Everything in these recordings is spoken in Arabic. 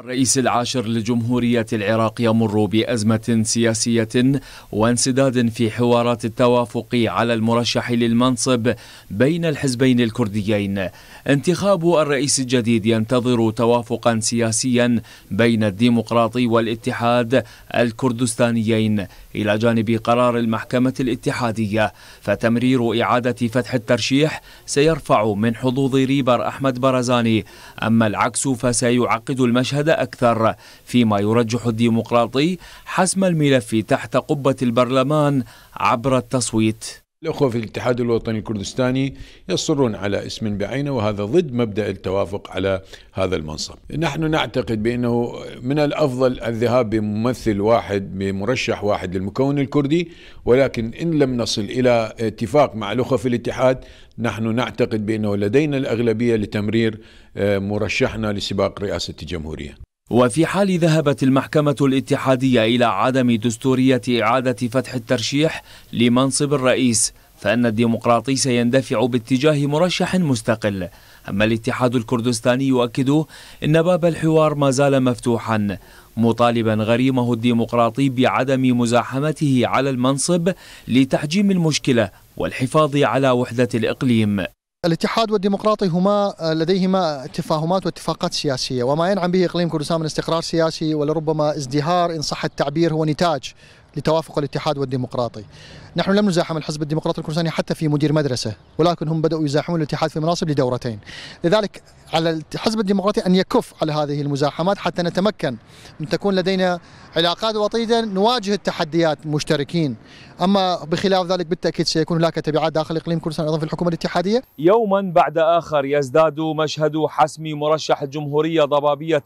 الرئيس العاشر لجمهورية العراق يمر بأزمة سياسية وانسداد في حوارات التوافق على المرشح للمنصب بين الحزبين الكرديين انتخاب الرئيس الجديد ينتظر توافقا سياسيا بين الديمقراطي والاتحاد الكردستانيين إلى جانب قرار المحكمة الاتحادية فتمرير إعادة فتح الترشيح سيرفع من حظوظ ريبر أحمد برزاني أما العكس فسيعقد المشهد أكثر فيما يرجح الديمقراطي حسم الملف تحت قبة البرلمان عبر التصويت الأخوة في الاتحاد الوطني الكردستاني يصرون على اسم بعينه وهذا ضد مبدأ التوافق على هذا المنصب نحن نعتقد بأنه من الأفضل الذهاب بممثل واحد بمرشح واحد للمكون الكردي ولكن إن لم نصل إلى اتفاق مع الأخوة في الاتحاد نحن نعتقد بأنه لدينا الأغلبية لتمرير آه، مرشحنا لسباق رئاسة الجمهورية وفي حال ذهبت المحكمة الاتحادية إلى عدم دستورية إعادة فتح الترشيح لمنصب الرئيس فأن الديمقراطي سيندفع باتجاه مرشح مستقل أما الاتحاد الكردستاني يؤكد أن باب الحوار ما زال مفتوحا مطالبا غريمه الديمقراطي بعدم مزاحمته على المنصب لتحجيم المشكلة والحفاظ على وحدة الإقليم الاتحاد والديمقراطي هما آه، لديهما تفاهمات واتفاقات سياسية وما ينعم به إقليم كردستان من استقرار سياسي ولربما ازدهار إن صح التعبير هو نتاج لتوافق الاتحاد والديمقراطي نحن لم نزاحم الحزب الديمقراطي الكردستاني حتى في مدير مدرسة ولكن هم بدأوا يزاحمون الاتحاد في مناصب لدورتين لذلك على الحزب الديمقراطي أن يكف على هذه المزاحمات حتى نتمكن من تكون لدينا علاقات وطيدة نواجه التحديات مشتركين أما بخلاف ذلك بالتأكيد سيكون هناك تبعات داخل إقليم كردستان أيضا في الحكومة الاتحادية يوما بعد آخر يزداد مشهد حسم مرشح الجمهورية ضبابية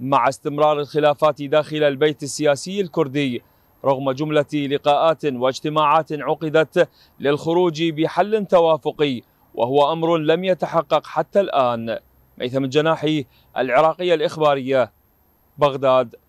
مع استمرار الخلافات داخل البيت السياسي الكردي رغم جملة لقاءات واجتماعات عقدت للخروج بحل توافقي وهو أمر لم يتحقق حتى الآن ميثم الجناحي العراقية الإخبارية بغداد